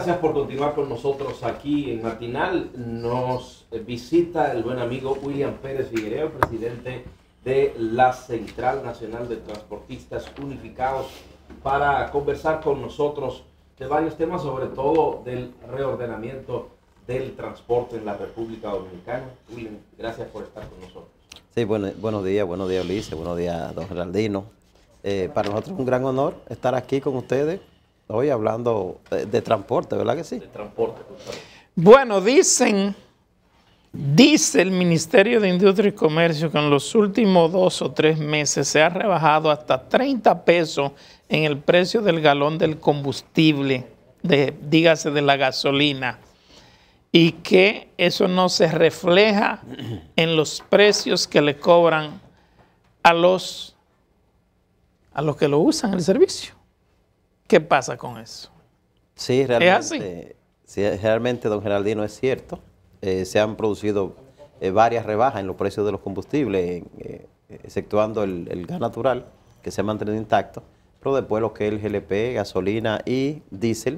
gracias por continuar con nosotros aquí en Matinal. Nos visita el buen amigo William Pérez Figuereo, presidente de la Central Nacional de Transportistas Unificados, para conversar con nosotros de varios temas, sobre todo del reordenamiento del transporte en la República Dominicana. William, gracias por estar con nosotros. Sí, bueno, buenos días, buenos días Ulises, buenos días don Geraldino. Eh, para nosotros es un gran honor estar aquí con ustedes hoy hablando de, transporte, ¿verdad que sí? De transporte. Pues, bueno, dicen, dice el Ministerio de Industria y Comercio que en los últimos dos o tres meses se ha rebajado hasta 30 pesos en el precio del galón del combustible, de, dígase de la gasolina y que eso no se refleja en los precios que le cobran a los, a los que lo usan el servicio. ¿Qué pasa con eso? Sí, realmente. realmente, don Geraldino, es cierto. Eh, se han producido eh, varias rebajas en los precios de los combustibles, eh, exceptuando el, el, gas natural, que se ha mantenido intacto, pero después lo que es el GLP, gasolina y diésel,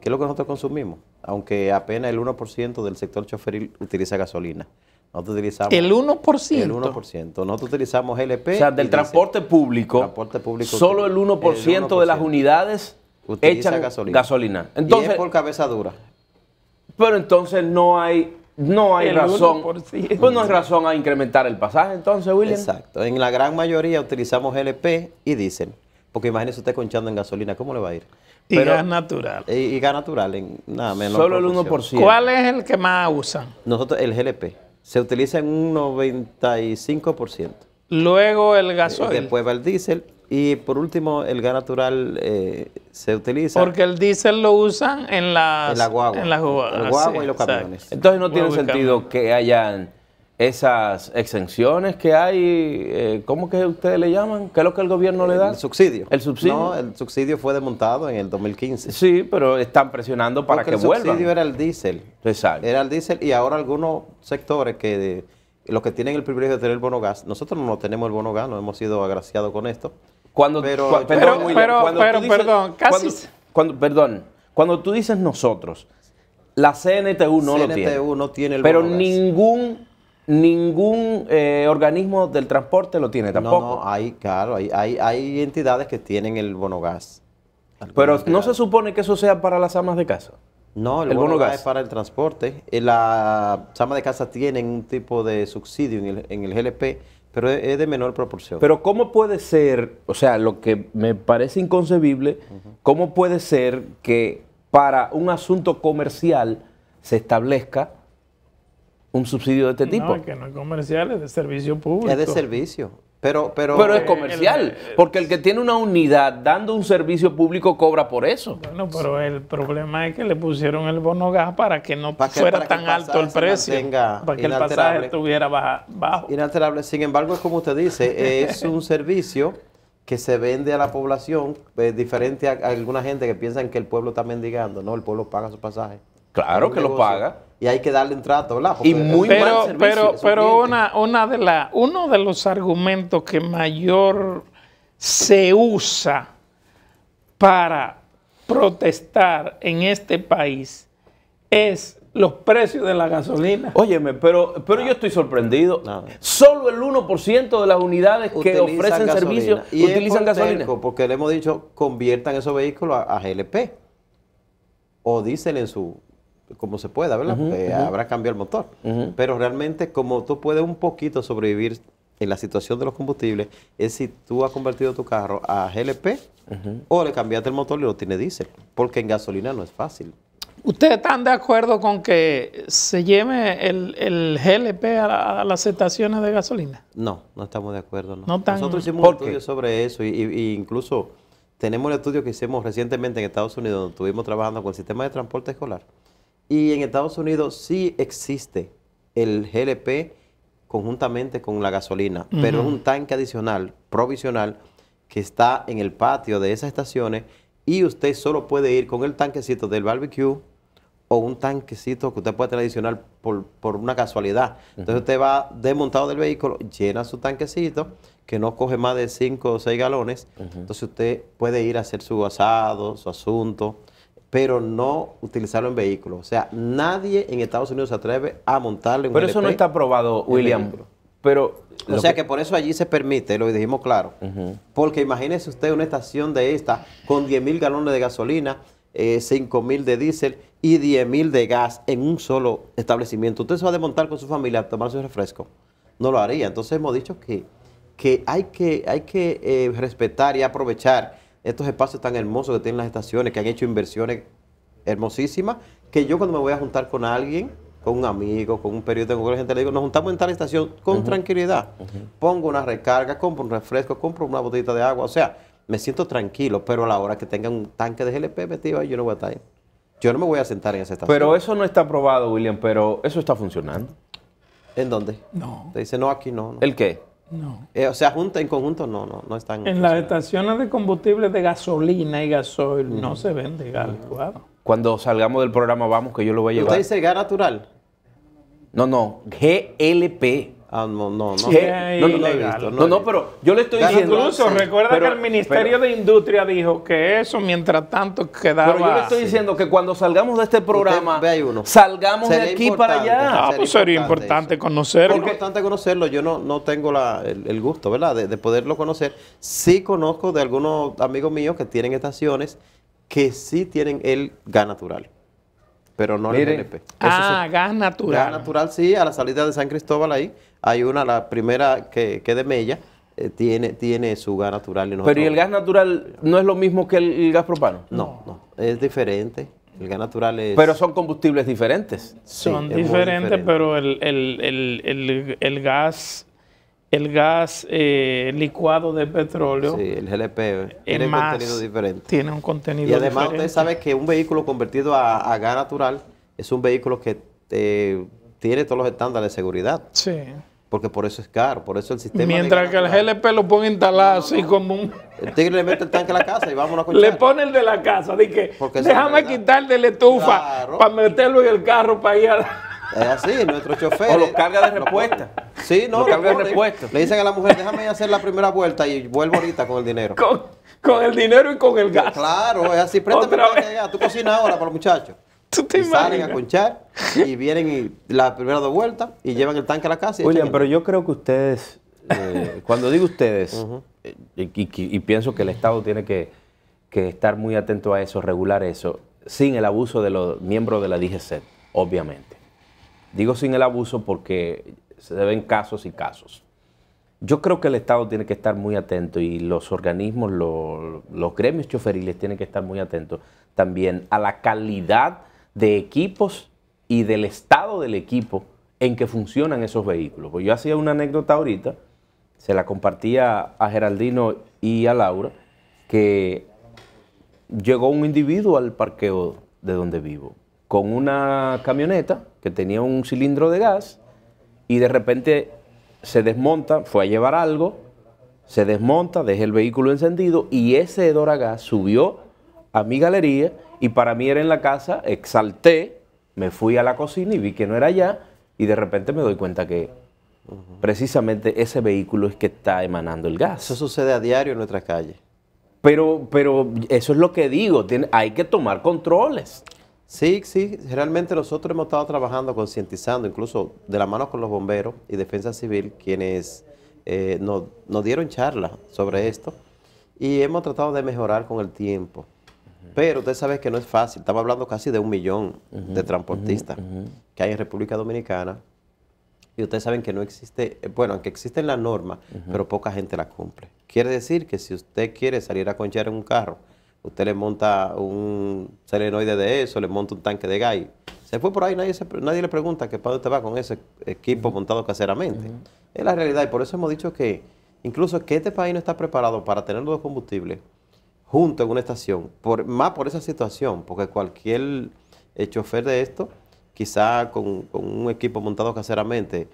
que es lo que nosotros consumimos, aunque apenas el 1% del sector choferil utiliza gasolina. Nosotros utilizamos el 1%. El 1%. Nosotros utilizamos LP. O sea, del transporte público, transporte público, solo el 1%, de las unidades echan gasolina. gasolina. Entonces, por cabeza dura. Pero entonces no hay no hay razón. Pues no hay razón a incrementar el pasaje, entonces, William. Exacto. En la gran mayoría utilizamos LP y dicen, Porque imagínese usted conchando en gasolina, ¿cómo le va a ir? Pero, y gas natural. Y, gas natural, nada menos. Solo el 1%. ¿Cuál es el que más usa? Nosotros, el GLP se utiliza en un 95%. Luego el eh, gasoil. Después va el diésel y por último el gas natural eh, se utiliza. Porque el diésel lo usan en las, en la guagua, en las, y los camiones. Entonces no tiene sentido que hayan esas exenciones que hay, eh, ¿cómo que ustedes le llaman? ¿Qué es lo que el gobierno le da? El subsidio. El subsidio. No, el subsidio fue desmontado en el 2015. Sí, pero están presionando para que vuelva. El subsidio era el diésel. Exacto. Era el diésel y ahora algunos sectores que los que tienen el privilegio de tener el bono gas, nosotros no tenemos el bono gas, no hemos sido agraciados con esto. Cuando, pero, pero, pero, pero perdón, casi. Cuando, perdón, cuando tú dices nosotros, la CNTU no lo tiene. no tiene el Pero bono gas. ningún ningún eh, organismo del transporte lo tiene tampoco. No, no hay, claro, hay, entidades que tienen el bonogás. Pero no se supone que eso sea para las amas de casa. No, el, bonogás es para el transporte. Eh, las amas de casa tienen un tipo de subsidio en el, GLP, pero es de menor proporción. Pero ¿cómo puede ser, o sea, lo que me parece inconcebible, cómo puede ser que para un asunto comercial se establezca un subsidio de este tipo. No, que no es comercial, es de servicio público. Es de servicio. Pero, pero, pero es eh, comercial, eh, porque el que tiene una unidad dando un servicio público cobra por eso. Bueno, pero el problema es que le pusieron el bono gas para que no fuera tan alto el precio, para que el pasaje estuviera bajo. Inalterable. Sin embargo, es como usted dice, es un servicio que se vende a la población, eh, diferente a, alguna gente que piensan que el pueblo está mendigando. No, el pueblo paga su pasaje. Claro que lo paga. Y hay que darle entrada trato, todos lados. y muy pero, Pero, una, una de la, uno de los argumentos que mayor se usa para protestar en este país es los precios de la gasolina. Óyeme, pero, pero yo estoy sorprendido. Solo el 1% de las unidades que ofrecen servicios utilizan gasolina. porque le hemos dicho, conviertan esos vehículos a, a, GLP o diésel en su, como se pueda, ¿verdad? Habrá cambiado el motor. Pero realmente como tú puedes un poquito sobrevivir en la situación de los combustibles, es si tú has convertido tu carro a GLP o le cambiaste el motor y lo tiene diésel, porque en gasolina no es fácil. ¿Ustedes están de acuerdo con que se lleve el, GLP a, las estaciones de gasolina? No, no estamos de acuerdo. Nosotros hicimos un estudio sobre eso y, incluso tenemos el estudio que hicimos recientemente en Estados Unidos, donde estuvimos trabajando con el sistema de transporte escolar. Y en Estados Unidos sí existe el GLP conjuntamente con la gasolina, pero es un tanque adicional, provisional, que está en el patio de esas estaciones y usted solo puede ir con el tanquecito del barbecue o un tanquecito que usted puede tener adicional por, una casualidad. Entonces usted va desmontado del vehículo, llena su tanquecito, que no coge más de 5 o 6 galones. Entonces usted puede ir a hacer su asado, su asunto pero no utilizarlo en vehículos. O sea, nadie en Estados Unidos se atreve a montarlo en Pero eso no e está aprobado, William. Pero o sea que... por eso allí se permite, lo dijimos claro. Porque imagínese usted una estación de esta con 10 mil galones de gasolina, eh, 5 mil de diésel y 10 mil de gas en un solo establecimiento. Usted se va a desmontar con su familia a tomar su refresco. No lo haría. Entonces hemos dicho que, que hay que, hay que eh, respetar y aprovechar estos espacios tan hermosos que tienen las estaciones, que han hecho inversiones hermosísimas, que yo cuando me voy a juntar con alguien, con un amigo, con un periódico, con la gente, le digo, nos juntamos en tal estación con tranquilidad. Pongo una recarga, compro un refresco, compro una botellita de agua, o sea, me siento tranquilo, pero a la hora que tenga un tanque de GLP metido ahí, yo no voy a estar ahí. Yo no me voy a sentar en esa estación. Pero eso no está aprobado, William, pero eso está funcionando. ¿En dónde? No. Te dice, no, aquí no. ¿El qué? No. Eh, o sea, junta en conjunto no, no, no están. En las estaciones de combustible de gasolina y gasoil no se vende gas Cuando salgamos del programa vamos que yo lo voy a llevar. ¿Usted dice gas natural? No, no, GLP. Ah, no, no, no. no, no, pero yo le estoy diciendo. Incluso recuerda que el Ministerio de Industria dijo que eso mientras tanto quedaba. Pero yo le estoy diciendo que cuando salgamos de este programa, salgamos de aquí para allá. Ah, pues sería importante conocerlo. Es importante conocerlo. Yo no, no tengo la, el, gusto, ¿verdad?, de, de poderlo conocer. Sí conozco de algunos amigos míos que tienen estaciones que sí tienen el gas natural pero no el GNP. Ah, gas natural. Gas natural, sí, a la salida de San Cristóbal ahí. Hay una, la primera que, que de Mella, eh, tiene, tiene su gas natural. pero ¿y el gas natural no es lo mismo que el, gas propano? No, no, es diferente. El gas natural es... Pero son combustibles diferentes. son diferentes, pero el, el, el gas el gas eh, licuado de petróleo. Sí, el GLP. Eh, tiene un contenido diferente. Tiene un contenido Y además usted sabe que un vehículo convertido a, gas natural es un vehículo que eh, tiene todos los estándares de seguridad. Sí. Porque por eso es caro, por eso el sistema... Mientras que el GLP lo pone instalado así como un... tigre le mete el tanque a la casa y vamos a Le pone el de la casa, di déjame quitar de la estufa para meterlo en el carro para ir a... Es así, nuestro chofer... O lo carga de respuesta. Sí, no, de Le dicen a la mujer, déjame hacer la primera vuelta y vuelvo ahorita con el dinero. Con, el dinero y con el gas. Claro, es así. Préstame ya, Tú cocinas ahora para los muchachos. ¿Tú y salen a conchar y vienen las la primera dos vueltas y llevan el tanque a la casa. Y William, pero yo creo que ustedes, eh, cuando digo ustedes, eh, y, pienso que el Estado tiene que, estar muy atento a eso, regular eso, sin el abuso de los miembros de la DGC, obviamente. Digo sin el abuso porque se deben casos y casos. Yo creo que el Estado tiene que estar muy atento y los organismos, los, los gremios choferiles tienen que estar muy atentos también a la calidad de equipos y del estado del equipo en que funcionan esos vehículos. Pues yo hacía una anécdota ahorita, se la compartía a Geraldino y a Laura, que llegó un individuo al parqueo de donde vivo con una camioneta que tenía un cilindro de gas y de repente se desmonta, fue a llevar algo, se desmonta, deja el vehículo encendido y ese hedor a gas subió a mi galería y para mí era en la casa, exalté, me fui a la cocina y vi que no era allá y de repente me doy cuenta que precisamente ese vehículo es que está emanando el gas. Eso sucede a diario en nuestras calle. Pero, pero eso es lo que digo, hay que tomar controles. Sí, sí, realmente nosotros hemos estado trabajando, concientizando, incluso de la mano con los bomberos y defensa civil, quienes eh, nos, nos, dieron charlas sobre esto y hemos tratado de mejorar con el tiempo. Pero usted sabe que no es fácil, estamos hablando casi de un millón de transportistas que hay en República Dominicana y ustedes saben que no existe, eh, bueno, aunque existen las normas, pero poca gente la cumple. Quiere decir que si usted quiere salir a conchar en un carro, usted le monta un selenoide de eso, le monta un tanque de gas. Se fue por ahí, nadie, nadie le pregunta que para dónde va con ese equipo montado caseramente. Es la realidad y por eso hemos dicho que incluso que este país no está preparado para tener los combustibles junto en una estación, por, más por esa situación, porque cualquier eh, chofer de esto, quizá con, con un equipo montado caseramente,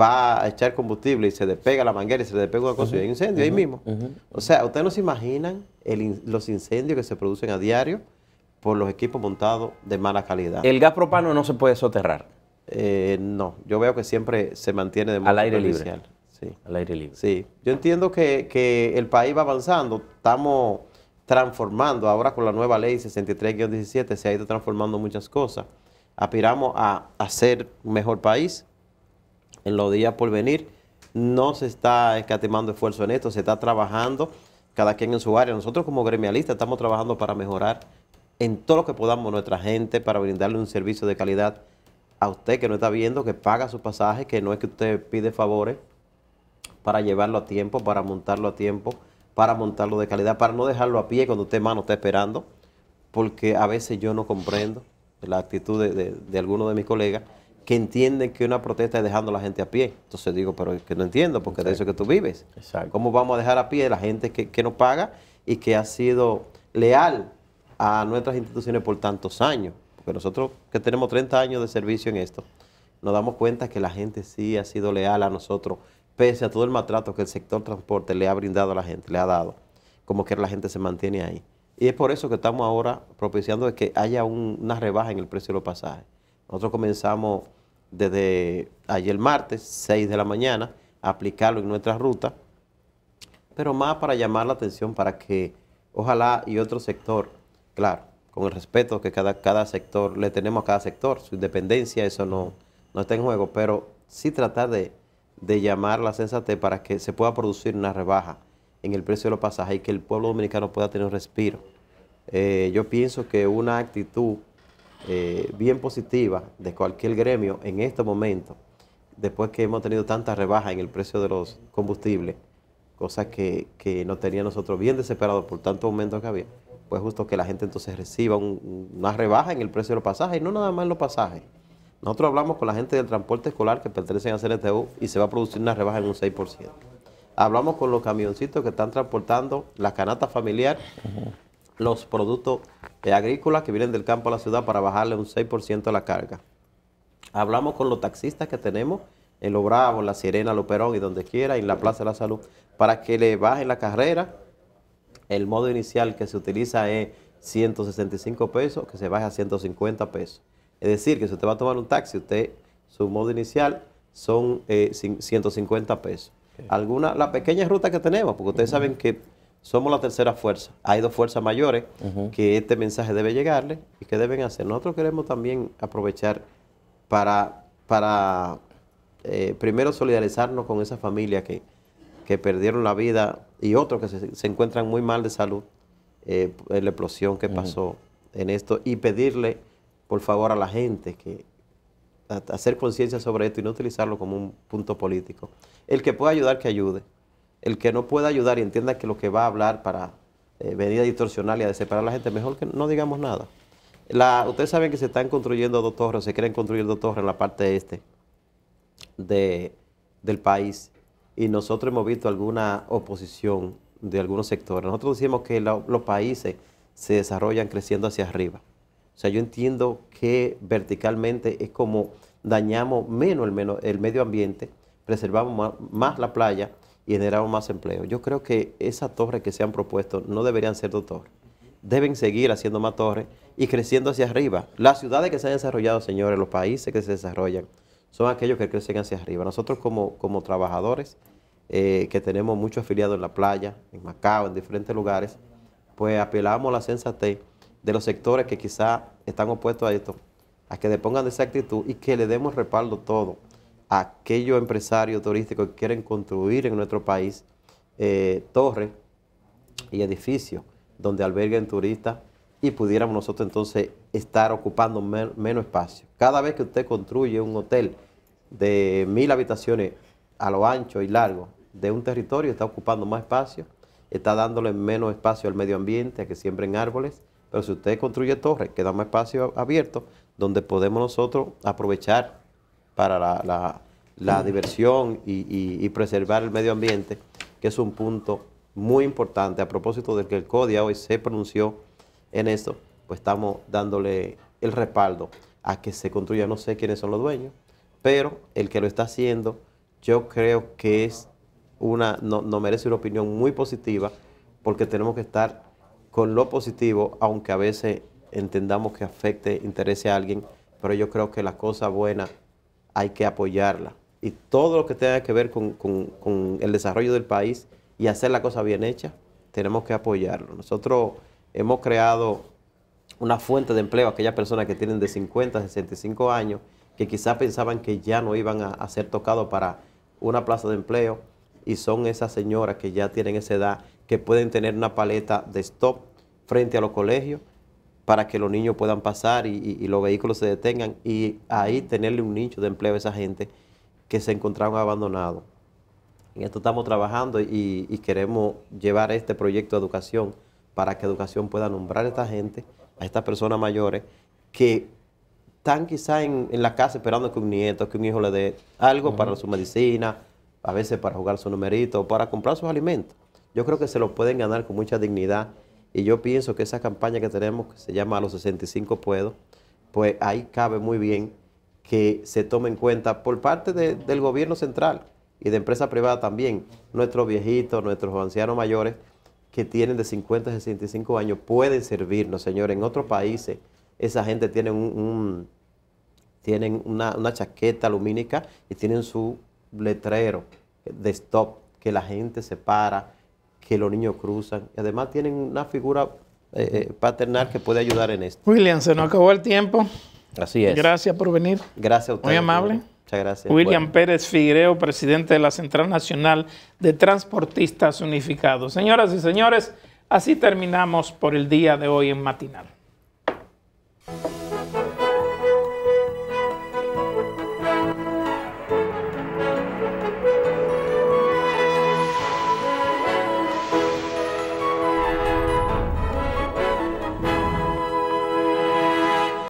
va a echar combustible y se despega la manguera y se le despega una cosa y hay incendio ahí mismo. O sea, ustedes no se imaginan los incendios que se producen a diario por los equipos montados de mala calidad. ¿El gas propano no se puede soterrar? Eh, no, yo veo que siempre se mantiene de Al aire libre. Sí. Al aire libre. Sí, yo entiendo que, el país va avanzando, estamos transformando, ahora con la nueva ley 63-17 se ha ido transformando muchas cosas, aspiramos a, a ser un mejor país, en los días por venir. No se está escatimando esfuerzo en esto, se está trabajando cada quien en su área. Nosotros como gremialistas estamos trabajando para mejorar en todo lo que podamos nuestra gente, para brindarle un servicio de calidad a usted que no está viendo, que paga su pasaje, que no es que usted pide favores para llevarlo a tiempo, para montarlo a tiempo, para montarlo de calidad, para no dejarlo a pie cuando usted mano está esperando, porque a veces yo no comprendo la actitud de, alguno de mis colegas que entienden que una protesta es dejando a la gente a pie. Entonces digo, pero es que no entiendo, porque de eso que tú vives. ¿Cómo vamos a dejar a pie a la gente que, que no paga y que ha sido leal a nuestras instituciones por tantos años? Porque nosotros que tenemos 30 años de servicio en esto, nos damos cuenta que la gente sí ha sido leal a nosotros, pese a todo el maltrato que el sector transporte le ha brindado a la gente, le ha dado, como que la gente se mantiene ahí. Y es por eso que estamos ahora propiciando que haya una rebaja en el precio de los pasajes. Nosotros comenzamos desde ayer martes, 6 de la mañana, aplicarlo en nuestra ruta, pero más para llamar la atención para que ojalá y otro sector, claro, con el respeto que cada, cada sector le tenemos a cada sector, su independencia, eso no, no está en juego, pero sí tratar de, llamar la sensatez para que se pueda producir una rebaja en el precio de los pasajes y que el pueblo dominicano pueda tener un respiro. Eh, yo pienso que una actitud eh, bien positiva de cualquier gremio en este momento, después que hemos tenido tanta rebaja en el precio de los combustibles, cosa que, que nos tenía nosotros bien desesperados por tanto aumento que había, pues justo que la gente entonces reciba una rebaja en el precio de los pasajes, no nada más en los pasajes. Nosotros hablamos con la gente del transporte escolar que pertenecen a CNTU y se va a producir una rebaja en un 6%. Hablamos con los camioncitos que están transportando la canasta familiar, los productos eh, agrícolas que vienen del campo a la ciudad para bajarle un 6% a la carga. Hablamos con los taxistas que tenemos en Lo Bravo, en La Sirena, perón y donde quiera, en la Plaza de la Salud, para que le bajen la carrera. El modo inicial que se utiliza es 165 pesos, que se baje a 150 pesos. Es decir, que si usted va a tomar un taxi, usted, su modo inicial son 150 eh, pesos. Algunas, las pequeñas rutas que tenemos, porque ustedes saben que somos la tercera fuerza. Hay dos fuerzas mayores que este mensaje debe llegarle y que deben hacer. Nosotros queremos también aprovechar para, para eh, primero solidarizarnos con esa familia que, perdieron la vida y otros que se, encuentran muy mal de salud en eh, la explosión que pasó en esto y pedirle por favor a la gente que hacer conciencia sobre esto y no utilizarlo como un punto político. El que pueda ayudar, que ayude el que no pueda ayudar y entienda que lo que va a hablar para eh, venir a distorsionar y a separar a la gente, mejor que no digamos nada. ustedes saben que se están construyendo dos torres, se quieren construir dos torres en la parte este de, del país. Y nosotros hemos visto alguna oposición de algunos sectores. Nosotros decimos que los países se desarrollan creciendo hacia arriba. O sea, yo entiendo que verticalmente es como dañamos menos el, medio ambiente, preservamos más la playa, y generamos más empleo. Yo creo que esas torres que se han propuesto no deberían ser dos torres. Deben seguir haciendo más torres y creciendo hacia arriba. Las ciudades que se han desarrollado, señores, los países que se desarrollan, son aquellos que crecen hacia arriba. Nosotros como, como trabajadores, eh, que tenemos muchos afiliados en la playa, en Macao, en diferentes lugares, pues apelamos a la sensatez de los sectores que quizá están opuestos a esto, a que depongan pongan esa actitud y que le demos respaldo todo aquellos empresarios turísticos que quieren construir en nuestro país eh, torres y edificios donde alberguen turistas y pudiéramos nosotros entonces estar ocupando menos espacio. Cada vez que usted construye un hotel de mil habitaciones a lo ancho y largo de un territorio, está ocupando más espacio, está dándole menos espacio al medio ambiente, a que siembren árboles, pero si usted construye torres, queda más espacio abierto donde podemos nosotros aprovechar para la, la, diversión y, preservar el medio ambiente, que es un punto muy importante. A propósito del que el CODIA hoy se pronunció en esto, pues estamos dándole el respaldo a que se construya, no sé quiénes son los dueños, pero el que lo está haciendo, yo creo que es una, no, merece una opinión muy positiva, porque tenemos que estar con lo positivo, aunque a veces entendamos que afecte, interese a alguien, pero yo creo que las cosas buenas hay que apoyarla. Y todo lo que tenga que ver con, el desarrollo del país y hacer la cosa bien hecha, tenemos que apoyarlo. Nosotros hemos creado una fuente de empleo a aquellas personas que tienen de 50 a 65 años, que quizás pensaban que ya no iban a, a ser tocados para una plaza de empleo, y son esas señoras que ya tienen esa edad, que pueden tener una paleta de stop frente a los colegios, para que los niños puedan pasar y, los vehículos se detengan y ahí tenerle un nicho de empleo a esa gente que se encontraba abandonados. En esto estamos trabajando y, queremos llevar este proyecto de educación para que educación pueda nombrar a esta gente, a estas personas mayores que están quizás en, la casa esperando que un nieto, que un hijo le dé algo para su medicina, a veces para jugar su numerito, para comprar sus alimentos. Yo creo que se lo pueden ganar con mucha dignidad y yo pienso que esa campaña que tenemos, que se llama los 65 puedo, pues ahí cabe muy bien que se tome en cuenta por parte del gobierno central y de empresa privada también, nuestros viejitos, nuestros ancianos mayores que tienen de 50 a 65 años pueden servirnos, señores. En otros países esa gente tiene un, tienen una, una, chaqueta lumínica y tienen su letrero de stop, que la gente se para, que los niños cruzan. Y además tienen una figura eh, eh, paternal que puede ayudar en esto. William, se nos acabó el tiempo. Así es. Gracias por venir. Gracias a usted. Muy amable. Muchas gracias. William Pérez Figuereo, presidente de la Central Nacional de Transportistas Unificados. Señoras y señores, así terminamos por el día de hoy en Matinal.